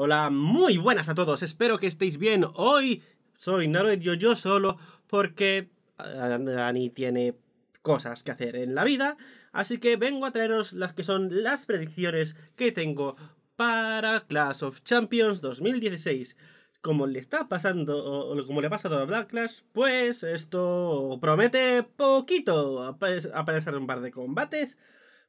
Hola, muy buenas a todos, espero que estéis bien. Hoy soy Naroed yo yo solo porque Dani tiene cosas que hacer en la vida, así que vengo a traeros las que son las predicciones que tengo para Clash of Champions 2016. Como le está pasando, o como le ha pasado a Black Clash, pues esto promete poquito. Aparecer pues, un par de combates,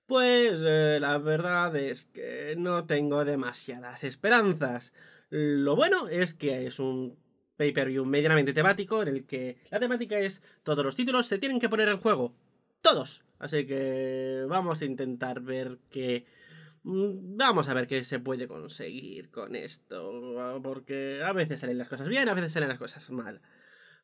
pues eh, la verdad es que no tengo demasiadas esperanzas. Lo bueno es que es un pay-per-view medianamente temático en el que la temática es todos los títulos se tienen que poner en juego. Todos. Así que vamos a intentar ver qué... Mm, vamos a ver qué se puede conseguir con esto. Porque a veces salen las cosas bien, a veces salen las cosas mal.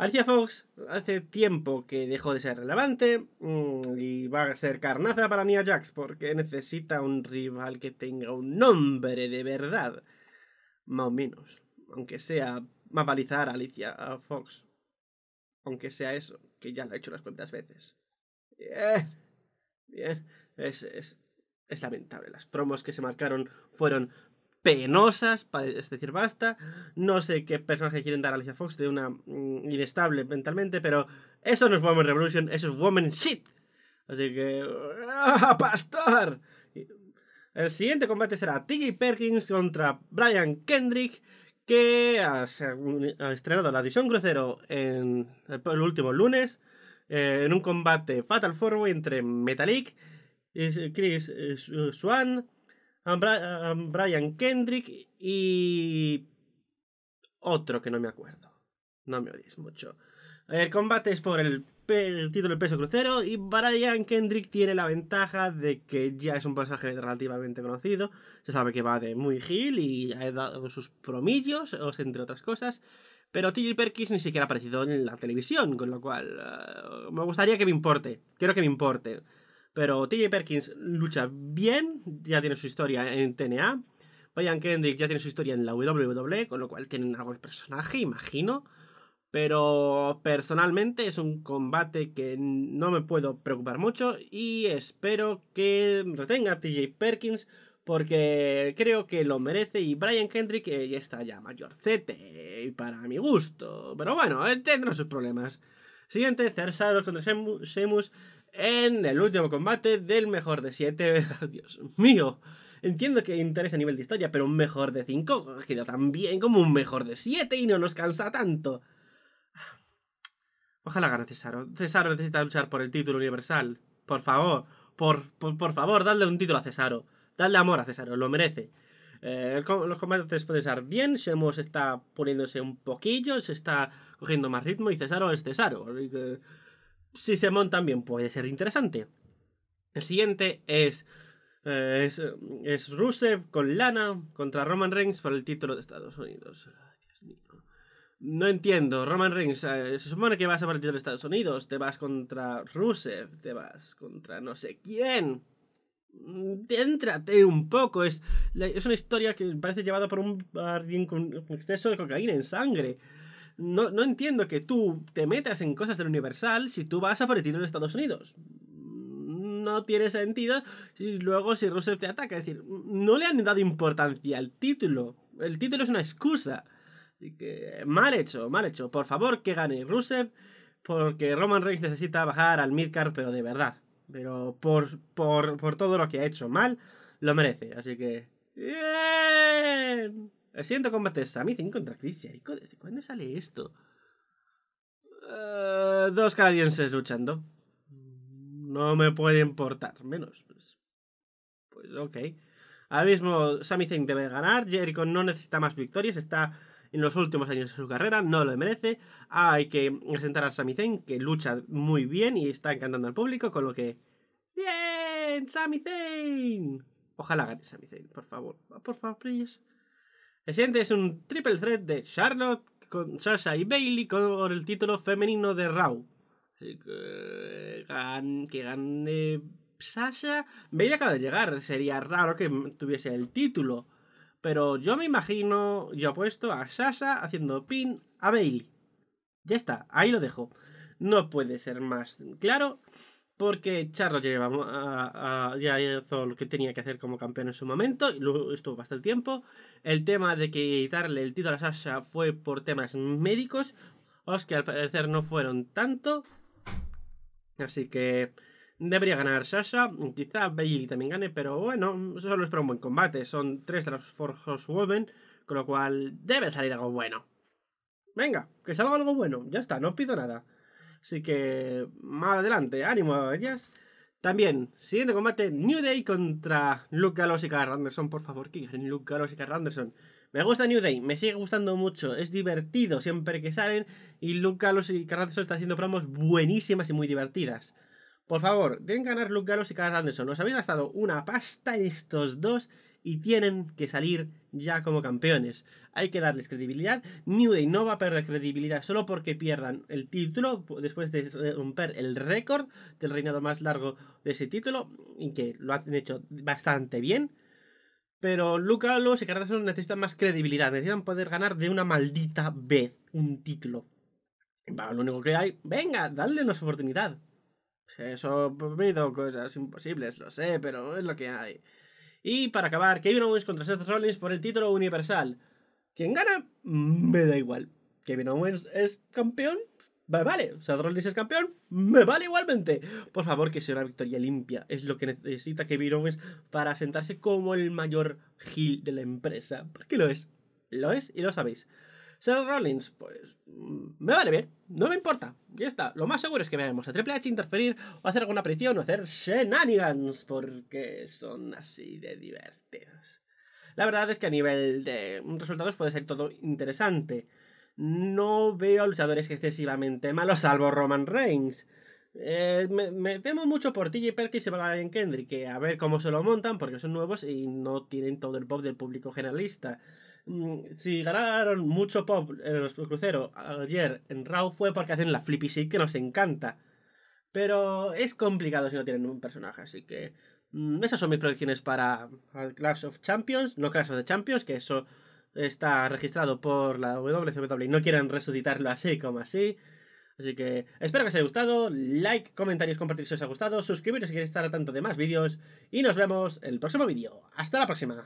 Alicia Fox hace tiempo que dejó de ser relevante mm, y va a ser carnaza para Nia Jax porque necesita un rival que tenga un nombre de verdad. Más o menos. Aunque sea mapalizar a Alicia Fox. Aunque sea eso, que ya lo he hecho las cuantas veces. Bien. Bien. Es, es, es lamentable. Las promos que se marcaron fueron penosas, es decir basta. No sé qué personaje quieren dar a Alicia Fox de una mm, inestable mentalmente, pero eso no es Woman Revolution, eso es Woman Shit. Así que... ¡Ah, pastor! El siguiente combate será TJ Perkins contra Brian Kendrick, que ha, estrenado la división crucero en el, último lunes, eh, en un combate Fatal Four entre entre y Chris eh, Swan, Brian Kendrick y otro que no me acuerdo. No me odies mucho. El combate es por el, título del peso crucero y Brian Kendrick tiene la ventaja de que ya es un pasaje relativamente conocido. Se sabe que va de muy gil y ha dado sus promillos, entre otras cosas. Pero TJ Perkins ni siquiera ha aparecido en la televisión, con lo cual eh, me gustaría que me importe. Quiero que me importe. Pero TJ Perkins lucha bien, ya tiene su historia en TNA. Brian Kendrick ya tiene su historia en la WWE, con lo cual tienen algo de personaje, imagino. Pero personalmente es un combate que no me puedo preocupar mucho y espero que retenga TJ Perkins porque creo que lo merece y Brian Kendrick eh, ya está ya mayorcete eh, para mi gusto. Pero bueno, eh, tendrá sus problemas. Siguiente, Cersaros contra Sheamus en el último combate del mejor de 7. Dios mío. Entiendo que interesa a nivel de historia, pero un mejor de 5 queda tan bien como un mejor de 7 y no nos cansa tanto. Ojalá gane Cesaro. Cesaro necesita luchar por el título universal. Por favor, por, favor, dadle un título a Cesaro. Dadle amor a Cesaro, lo merece. Eh, los combates pueden estar bien, se está poniéndose un poquillo, se está cogiendo más ritmo y Cesaro es Cesaro si se puede ser interesante. El siguiente es, eh, eh, es, Rusev con Lana contra Roman Reigns por el título de Estados Unidos. no entiendo, Roman Reigns, eh, se supone que vas a partir de Estados Unidos, te vas contra Rusev, te vas contra no sé quién. Déntrate un poco, es, es una historia que parece llevada por un alguien con exceso de cocaína en sangre no, entiendo que tú te metas en cosas del Universal si tú vas a por el tiro de Estados Unidos. No tiene sentido. Y luego si Rusev te ataca, es decir, no le han dado importancia al título. El título es una excusa. Así que, mal hecho, mal hecho. Por favor, que gane Rusev, porque Roman Reigns necesita bajar al midcard, pero de verdad. Pero por, por, por todo lo que ha hecho mal, lo merece. Así que... El siguiente combate es Sami Zayn contra Chris Jericho. ¿Desde cuándo sale esto? Eh, dos canadienses luchando. No me puede importar menos. Pues. pues, ok. Ahora mismo Sami Zayn debe ganar. Jericho no necesita más victorias. Está en los últimos años de su carrera. No lo merece. Hay que presentar a Sami Zayn que lucha muy bien y está encantando al público. Con lo que... ¡Bien! ¡Sami Zayn! Ojalá gane Sami Zayn, por favor. Por favor, please. El es un triple threat de Charlotte con Sasha y Bailey con el título femenino de Raw. Así que, que gane Sasha. Bailey acaba de llegar. Sería raro que tuviese el título. Pero yo me imagino, yo apuesto a Sasha haciendo pin a Bailey. Ya está, ahí lo dejo. No puede ser más claro porque Charlo ya, a, ah, ah, hizo lo que tenía que hacer como campeón en su momento, y luego estuvo bastante tiempo. El tema de que darle el título a Sasha fue por temas médicos, os que al parecer no fueron tanto. Así que debería ganar Sasha, quizá Bailey también gane, pero bueno, solo espero un buen combate. Son tres de los Forjos Women, con lo cual debe salir algo bueno. Venga, que salga algo bueno, ya está, no pido nada. Así que más adelante, ánimo, a ellas. También, siguiente combate, New Day contra Luke Gallows y Carl Anderson. Por favor, que Luke Gallows y Carl Anderson. Me gusta New Day, me sigue gustando mucho, es divertido siempre que salen. Y Luke Gallows y Carl Anderson están haciendo promos buenísimas y muy divertidas. Por favor, deben ganar Luke Gallows y Carl Anderson. Nos habéis gastado una pasta en estos dos y tienen que salir ya como campeones. Hay que darles credibilidad. New Day no va a perder credibilidad solo porque pierdan el título después de romper el récord del reinado más largo de ese título y que lo han hecho bastante bien. Pero Luca Los y Carlos necesitan más credibilidad, necesitan poder ganar de una maldita vez un título. lo único que hay, venga, dale una oportunidad. Eso pues, ha cosas imposibles, lo sé, pero es lo que hay. Y para acabar, Kevin Owens contra Seth Rollins por el título universal. ¿Quién gana? Mm, me da igual. Kevin Owens es campeón, me vale. Seth Rollins es campeón, me vale igualmente. Por favor, que sea una victoria limpia. Es lo que necesita Kevin Owens para sentarse como el mayor heel de la empresa. Porque lo es. Lo es y lo sabéis. Seth Rollins, pues mm, me vale bien, no me importa. Ya está, lo más seguro es que veamos a Triple H interferir o hacer alguna aparición o hacer shenanigans, porque son así de divertidos. La verdad es que a nivel de resultados puede ser todo interesante. No veo a luchadores excesivamente malos, salvo Roman Reigns. Eh, me, temo mucho por TJ Perkins y en Kendrick, a ver cómo se lo montan, porque son nuevos y no tienen todo el pop del público generalista. Mm, si ganaron mucho pop en los cruceros ayer en Raw fue porque hacen la flippy shit que nos encanta. Pero es complicado si no tienen un personaje, así que mm, esas son mis predicciones para Clash of Champions, no Clash of Champions, que eso está registrado por la WCW y no quieren resucitarlo así como así. Así que espero que os haya gustado, like, comentarios, compartir si os ha gustado, suscribiros si queréis estar a tanto de más vídeos y nos vemos en el próximo vídeo. ¡Hasta la próxima!